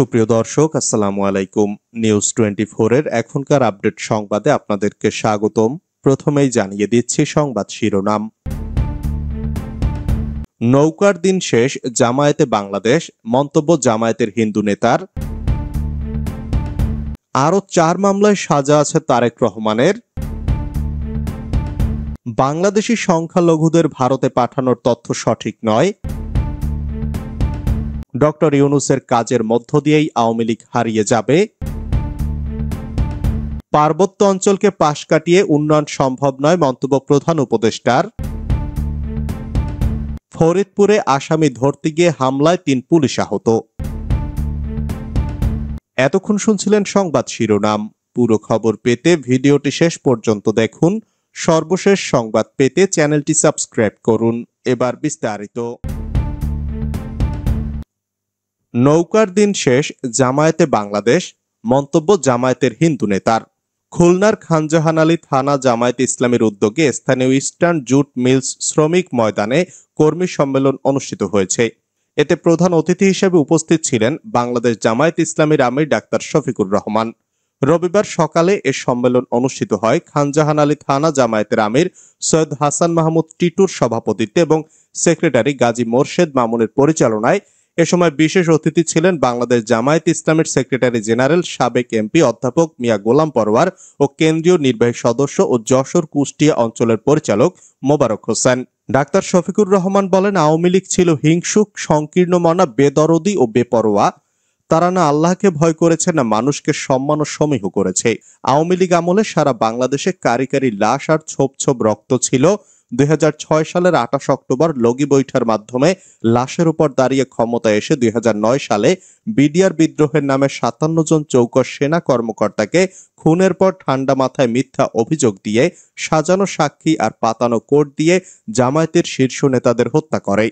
সুপ্রিয় দর্শক আসসালামু আলাইকুম নিউজ টোয়েন্টি এর এখনকার আপডেট সংবাদে আপনাদেরকে স্বাগতম প্রথমেই জানিয়ে দিচ্ছি সংবাদ শিরোনাম নৌকার দিন শেষ জামায়াতে বাংলাদেশ মন্তব্য জামায়াতের হিন্দু নেতার আরও চার মামলায় সাজা আছে তারেক রহমানের বাংলাদেশি সংখ্যালঘুদের ভারতে পাঠানোর তথ্য সঠিক নয় ডক্টর ইউনুসের কাজের মধ্য দিয়েই আওয়ামী লীগ হারিয়ে যাবে পার্বত্য অঞ্চলকে পাশ কাটিয়ে উন্নয়ন সম্ভব নয় মন্তব্য প্রধান উপদেষ্টার ফরিদপুরে আসামি ধরতে গিয়ে হামলায় তিন পুলিশ আহত এতক্ষণ শুনছিলেন সংবাদ শিরোনাম পুরো খবর পেতে ভিডিওটি শেষ পর্যন্ত দেখুন সর্বশেষ সংবাদ পেতে চ্যানেলটি সাবস্ক্রাইব করুন এবার বিস্তারিত নৌকার দিন শেষ জামায়াতে বাংলাদেশ মন্তব্য জামায়াতের হিন্দু নেতার খুলনার খানজাহান আলী থানা জামায়াত ইসলামের উদ্যোগে স্থানীয় ইস্টার্ন জুট মিলস শ্রমিক ময়দানে কর্মী সম্মেলন অনুষ্ঠিত হয়েছে এতে প্রধান অতিথি হিসেবে উপস্থিত ছিলেন বাংলাদেশ জামায়াত ইসলামীর আমির ডাক্তার শফিকুর রহমান রবিবার সকালে এ সম্মেলন অনুষ্ঠিত হয় খানজাহান আলী থানা জামায়াতের আমির সৈয়দ হাসান মাহমুদ টিটুর সভাপতিত্বে এবং সেক্রেটারি গাজী মোর্শেদ মামুনের পরিচালনায় এ সময় বিশেষ অতিথি ছিলেন বাংলাদেশ জামায়াত ইসলামের সেক্রেটারি জেনারেল সাবেক এমপি অধ্যাপক মিয়া গোলাম পরওয়ার ও কেন্দ্রীয় নির্বাহী সদস্য ও যশোর কুষ্টিয়া অঞ্চলের পরিচালক মোবারক হোসেন ডাক্তার শফিকুর রহমান বলেন আওয়ামী লীগ ছিল হিংসুক সংকীর্ণ মনা বেদরদি ও বেপরোয়া তারা না আল্লাহকে ভয় করেছে না মানুষকে সম্মান ও সমীহ করেছে আওয়ামী লীগ আমলে সারা বাংলাদেশে কারিকারি লাশ আর ছোপ ছোপ রক্ত ছিল দুই সালের আঠাশ অক্টোবর লগি বৈঠার মাধ্যমে লাশের উপর দাঁড়িয়ে ক্ষমতায় এসে দুই সালে বিডিআর বিদ্রোহের নামে সাতান্ন জন চৌকস সেনা কর্মকর্তাকে খুনের পর ঠান্ডা মাথায় মিথ্যা অভিযোগ দিয়ে সাজানো সাক্ষী আর পাতানো কোর্ট দিয়ে জামায়াতের শীর্ষ নেতাদের হত্যা করে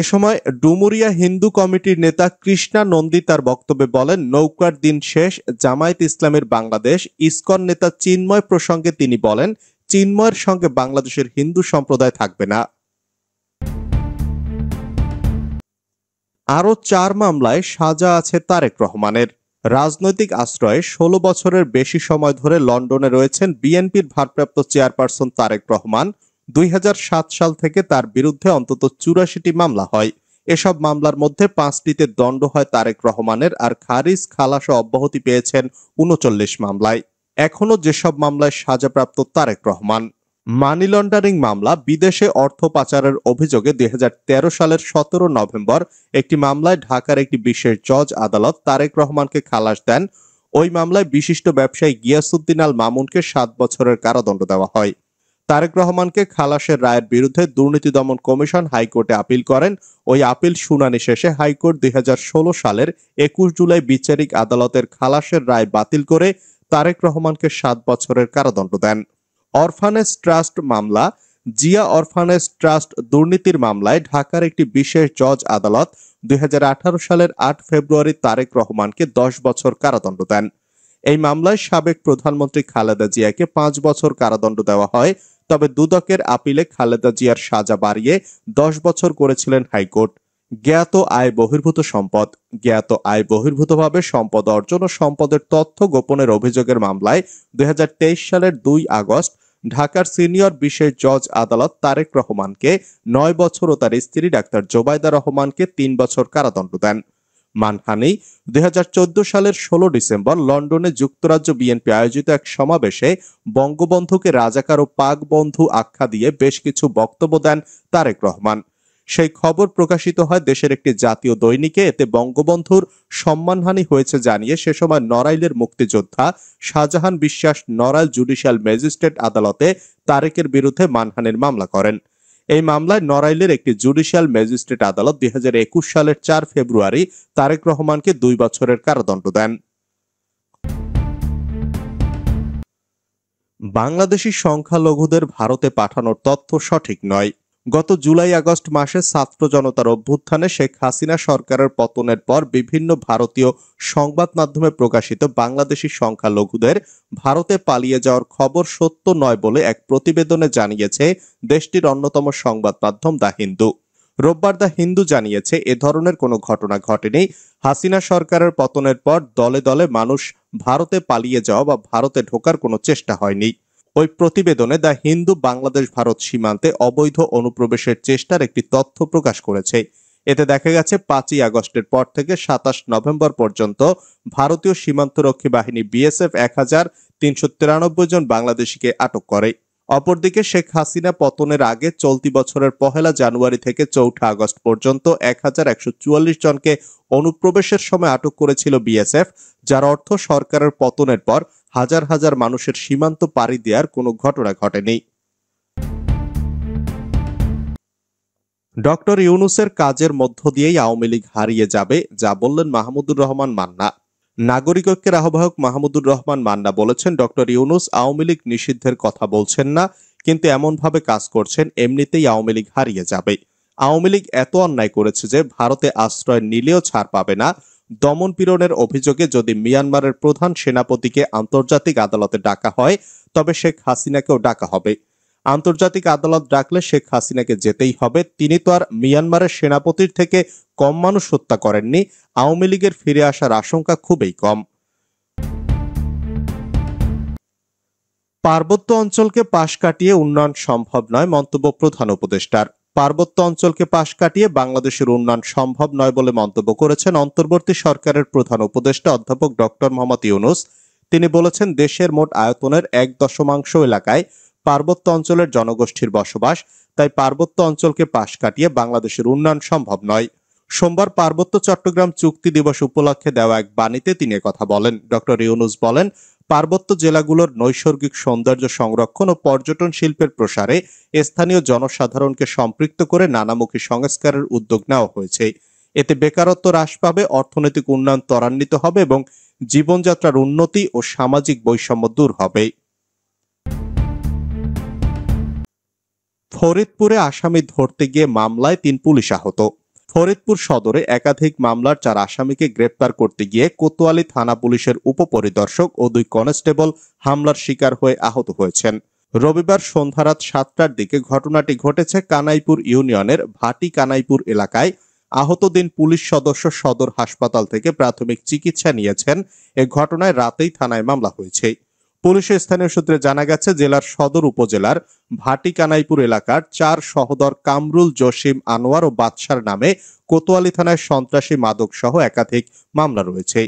এ সময় ডুমুরিয়া হিন্দু কমিটির নেতা কৃষ্ণা নন্দী তার বক্তব্যে বলেন নৌকার দিন শেষ জামায়াত ইসলামের বাংলাদেশ ইসকন নেতা চিন্ময় প্রসঙ্গে তিনি বলেন চিন্ময়ের সঙ্গে বাংলাদেশের হিন্দু সম্প্রদায় থাকবে না আরও চার মামলায় সাজা আছে তারেক রহমানের রাজনৈতিক আশ্রয়ে ষোলো বছরের বেশি সময় ধরে লন্ডনে রয়েছেন বিএনপির ভারপ্রাপ্ত চেয়ারপারসন তারেক রহমান দুই সাল থেকে তার বিরুদ্ধে অন্তত চুরাশিটি মামলা হয় এসব মামলার মধ্যে পাঁচটিতে দণ্ড হয় তারেক রহমানের আর খারিজ খালাস অব্যাহতি পেয়েছেন উনচল্লিশ মামলায় এখনও যেসব মামলায় সাজাপ্রাপ্ত তারেক রহমান মানি লন্ডারিং মামলা বিদেশে অর্থ পাচারের অভিযোগে দুই সালের সতেরো নভেম্বর একটি মামলায় ঢাকার একটি বিশেষ জজ আদালত তারেক রহমানকে খালাস দেন ওই মামলায় বিশিষ্ট ব্যবসায়ী গিয়াসুদ্দিন আল মামুনকে সাত বছরের কারাদণ্ড দেওয়া হয় তারেক রহমানকে খালাসের রায়ের বিরুদ্ধে দুর্নীতি দমন কমিশন হাইকোর্টে আপিল করেন ওই আপিল শুনানি শেষে হাইকোর্ট দুই সালের একুশ জুলাই বিচারিক আদালতের খালাসের রায় বাতিল করে তারেক রহমানকে সাত বছরের কারাদণ্ড দেন অরফানেজ ট্রাস্ট মামলা জিয়া অরফানেজ ট্রাস্ট দুর্নীতির মামলায় ঢাকার একটি বিশেষ জজ আদালত দুই সালের আট ফেব্রুয়ারি তারেক রহমানকে দশ বছর কারাদণ্ড দেন এই মামলায় সাবেক প্রধানমন্ত্রী খালেদা জিয়াকে পাঁচ বছর কারাদণ্ড দেওয়া হয় তবে দুদকের আপিলে খালেদা জিয়ার সাজা বাড়িয়ে দশ বছর করেছিলেন হাইকোর্ট জ্ঞাত আয় বহির্ভূত সম্পদ জ্ঞাত আয় বহির্ভূতভাবে সম্পদ অর্জন ও সম্পদের তথ্য গোপনের অভিযোগের মামলায় দুই সালের দুই আগস্ট ঢাকার সিনিয়র বিশেষ জজ আদালত তারেক রহমানকে নয় বছর ও তার স্ত্রী ডাক্তার জোবায়দা রহমানকে তিন বছর কারাদণ্ড দেন মানহানি দুই সালের ষোলো ডিসেম্বর লন্ডনে যুক্তরাজ্য বিএনপি আয়োজিত এক সমাবেশে বঙ্গবন্ধুকে রাজাকার ও পাক বন্ধু আখ্যা দিয়ে বেশ কিছু বক্তব্য দেন তারেক রহমান সেই খবর প্রকাশিত হয় দেশের একটি জাতীয় দৈনিকে এতে বঙ্গবন্ধুর সম্মানহানি হয়েছে জানিয়ে সে সময় নড়াইলের মুক্তিযোদ্ধা শাহজাহান বিশ্বাস নড়াইল জুডিশিয়াল ম্যাজিস্ট্রেট আদালতে তারেকের বিরুদ্ধে মানহানির মামলা করেন এই মামলায় নড়াইলের একটি জুডিশিয়াল ম্যাজিস্ট্রেট আদালত দুই সালের চার ফেব্রুয়ারি তারেক রহমানকে দুই বছরের কারাদণ্ড দেন বাংলাদেশি সংখ্যালঘুদের ভারতে পাঠানোর তথ্য সঠিক নয় গত জুলাই আগস্ট মাসে ছাত্র জনতার অভ্যুত্থানে শেখ হাসিনা সরকারের পতনের পর বিভিন্ন ভারতীয় সংবাদ মাধ্যমে প্রকাশিত বাংলাদেশি সংখ্যালঘুদের ভারতে পালিয়ে যাওয়ার খবর সত্য নয় বলে এক প্রতিবেদনে জানিয়েছে দেশটির অন্যতম সংবাদ মাধ্যম দ্য হিন্দু রোববার দ্য হিন্দু জানিয়েছে এ ধরনের কোনো ঘটনা ঘটেনি হাসিনা সরকারের পতনের পর দলে দলে মানুষ ভারতে পালিয়ে যাওয়া বা ভারতে ঢোকার কোনো চেষ্টা হয়নি ওই প্রতিবেদনে দ্য হিন্দু বাংলাদেশ ভারত সীমান্তে অবৈধ অনুপ্রবেশের চেষ্টার একটি তথ্য প্রকাশ করেছে এতে দেখা গেছে পাঁচই আগস্টের পর থেকে সাতাশ নভেম্বর পর্যন্ত ভারতীয় সীমান্তরক্ষী বাহিনী বিএসএফ এক হাজার তিনশো তিরানব্বই জন বাংলাদেশিকে আটক করে অপরদিকে শেখ হাসিনা পতনের আগে চলতি বছরের পহেলা জানুয়ারি থেকে চৌঠা আগস্ট পর্যন্ত এক হাজার একশো চুয়াল্লিশ জনকে অনুপ্রবেশের সময় আটক করেছিল বিএসএফ যার অর্থ সরকারের পতনের পর হাজার হাজার মানুষের সীমান্ত পাড়ি দেওয়ার কোনো ঘটনা ঘটেনি ডক্টর ইউনুসের কাজের মধ্য দিয়েই আওয়ামী লীগ হারিয়ে যাবে যা বললেন মাহমুদুর রহমান মান্না নাগরিক ঐক্যের আহ্বায়ক মাহমুদুর রহমান মান্না বলেছেন ডক্টর ইউনুস আওয়ামী লীগ নিষিদ্ধের কথা বলছেন না কিন্তু এমনভাবে কাজ করছেন এমনিতেই আওয়ামী লীগ হারিয়ে যাবে আওয়ামী লীগ এত অন্যায় করেছে যে ভারতে আশ্রয় নিলেও ছাড় পাবে না দমনপীড়নের অভিযোগে যদি মিয়ানমারের প্রধান সেনাপতিকে আন্তর্জাতিক আদালতে ডাকা হয় তবে শেখ হাসিনাকেও ডাকা হবে আন্তর্জাতিক আদালত ডাকলে শেখ হাসিনাকে যেতেই হবে তিনি তো আর মিয়ানমারের সেনাপতির থেকে কম মানুষ হত্যা করেননি আওয়ামী লীগের ফিরে আসার আশঙ্কা খুবই কম পার্বত্য অঞ্চলকে পাশ কাটিয়ে উন্নয়ন সম্ভব নয় মন্তব্য প্রধান উপদেষ্টার পার্বত্য অঞ্চলকে পাশ কাটিয়ে বাংলাদেশের উন্নয়ন সম্ভব নয় বলে মন্তব্য করেছেন অন্তর্বর্তী সরকারের প্রধান উপদেষ্টা অধ্যাপক ডক্টর মোহাম্মদ ইউনুস তিনি বলেছেন দেশের মোট আয়তনের এক দশমাংশ এলাকায় পার্বত্য অঞ্চলের জনগোষ্ঠীর বসবাস তাই পার্বত্য অঞ্চলকে পাশ কাটিয়ে বাংলাদেশের উন্নয়ন সম্ভব নয় সোমবার পার্বত্য চট্টগ্রাম চুক্তি দিবস উপলক্ষে দেওয়া এক বাণীতে তিনি কথা বলেন ডক্টর ইউনুস বলেন পার্বত্য জেলাগুলোর নৈসর্গিক সৌন্দর্য সংরক্ষণ ও পর্যটন শিল্পের প্রসারে স্থানীয় জনসাধারণকে সম্পৃক্ত করে নানামুখী সংস্কারের উদ্যোগ নেওয়া হয়েছে এতে বেকারত্ব হ্রাস পাবে অর্থনৈতিক উন্নয়ন ত্বরান্বিত হবে এবং জীবনযাত্রার উন্নতি ও সামাজিক বৈষম্য দূর হবে ফরিদপুরে আসামি ধরতে গিয়ে মামলায় তিন পুলিশ আহত ফরিদপুর সদরে একাধিক মামলার চার আসামিকে গ্রেপ্তার করতে গিয়ে কোতোয়ালি থানা পুলিশের উপপরিদর্শক ও দুই কনস্টেবল হামলার শিকার হয়ে আহত হয়েছেন রবিবার সন্ধ্যা রাত সাতটার দিকে ঘটনাটি ঘটেছে কানাইপুর ইউনিয়নের ভাটি কানাইপুর এলাকায় আহত দিন পুলিশ সদস্য সদর হাসপাতাল থেকে প্রাথমিক চিকিৎসা নিয়েছেন এ ঘটনায় রাতেই থানায় মামলা হয়েছে পুলিশের স্থানীয় সূত্রে জানা গেছে জেলার সদর উপজেলার ভাটিকানাইপুর এলাকার চার সহদর কামরুল জসিম আনোয়ার ও বাদশার নামে কোতোয়ালি থানায় সন্ত্রাসী মাদক সহ একাধিক মামলা রয়েছে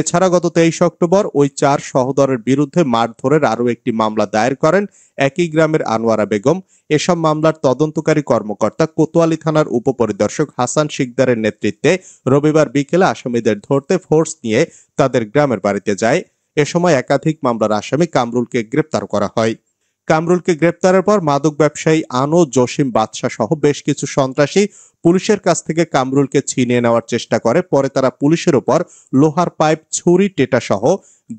এছাড়া গত তেইশ অক্টোবর ওই চার সহদরের বিরুদ্ধে মারধরের আরও একটি মামলা দায়ের করেন একই গ্রামের আনোয়ারা বেগম এসব মামলার তদন্তকারী কর্মকর্তা কোতোয়ালি থানার উপপরিদর্শক হাসান শিকদারের নেতৃত্বে রবিবার বিকেলে আসামিদের ধরতে ফোর্স নিয়ে তাদের গ্রামের বাড়িতে যায় এ সময় একাধিক মামলার আসামি কামরুলকে গ্রেপ্তার করা হয় কামরুলকে গ্রেপ্তারের পর মাদক ব্যবসায়ী আনো জসিম বাদশাহ সহ বেশ কিছু সন্ত্রাসী পুলিশের কাছ থেকে কামরুলকে ছিনিয়ে নেওয়ার চেষ্টা করে পরে তারা পুলিশের ওপর লোহার পাইপ ছুরি টেটা সহ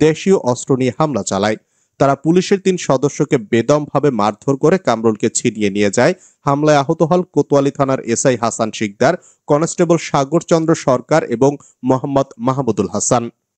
দেশীয় অস্ত্র নিয়ে হামলা চালায় তারা পুলিশের তিন সদস্যকে বেদমভাবে মারধর করে কামরুলকে ছিনিয়ে নিয়ে যায় হামলায় আহত হল কোতোয়ালি থানার এসআই হাসান শিকদার কনস্টেবল সাগরচন্দ্র সরকার এবং মোহাম্মদ মাহমুদুল হাসান